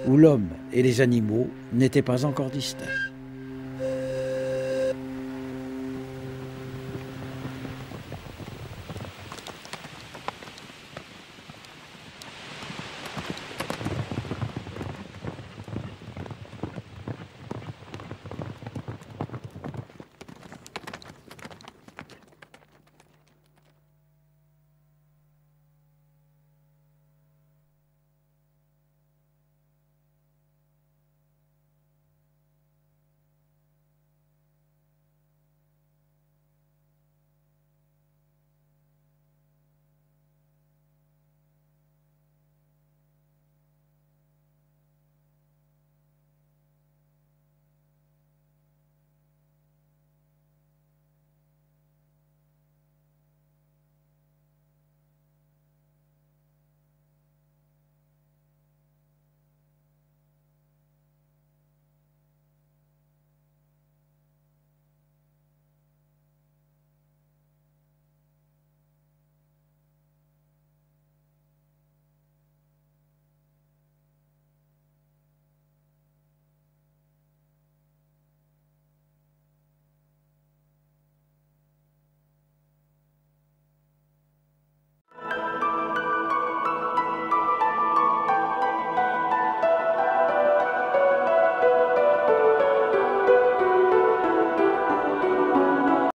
où l'homme et les animaux n'étaient pas encore distincts.